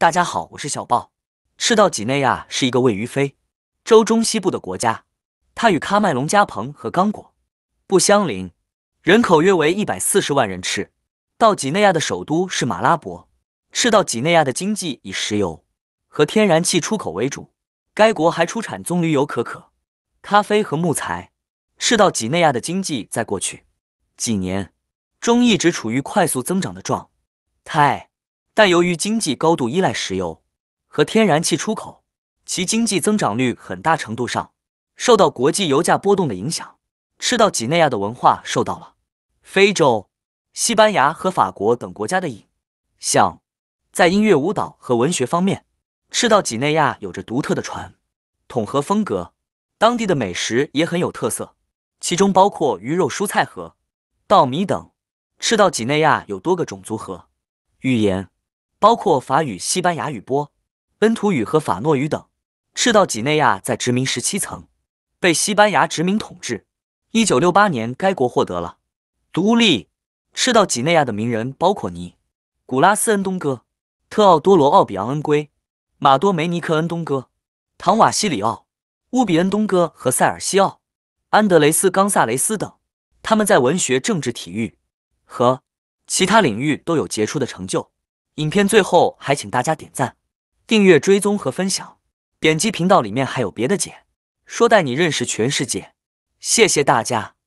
大家好，我是小豹。赤道几内亚是一个位于非洲中西部的国家，它与喀麦隆、加蓬和刚果不相邻，人口约为一百四十万人。赤道几内亚的首都是马拉博。赤道几内亚的经济以石油和天然气出口为主，该国还出产棕榈油、可可、咖啡和木材。赤道几内亚的经济在过去几年中一直处于快速增长的状态。但由于经济高度依赖石油和天然气出口，其经济增长率很大程度上受到国际油价波动的影响。赤道几内亚的文化受到了非洲、西班牙和法国等国家的影响。在音乐、舞蹈和文学方面，赤道几内亚有着独特的传统和风格。当地的美食也很有特色，其中包括鱼肉、蔬菜和稻米等。赤道几内亚有多个种族和语言。包括法语、西班牙语、波、恩图语和法诺语等。赤道几内亚在殖民时期曾被西班牙殖民统治。一九六八年，该国获得了独立。赤道几内亚的名人包括尼古拉斯·恩东哥、特奥多罗·奥比昂·恩圭马多梅尼科·恩东哥、唐瓦西里奥·乌比恩东哥和塞尔西奥·安德雷斯·冈萨雷斯等。他们在文学、政治、体育和其他领域都有杰出的成就。影片最后还请大家点赞、订阅、追踪和分享，点击频道里面还有别的解说带你认识全世界，谢谢大家。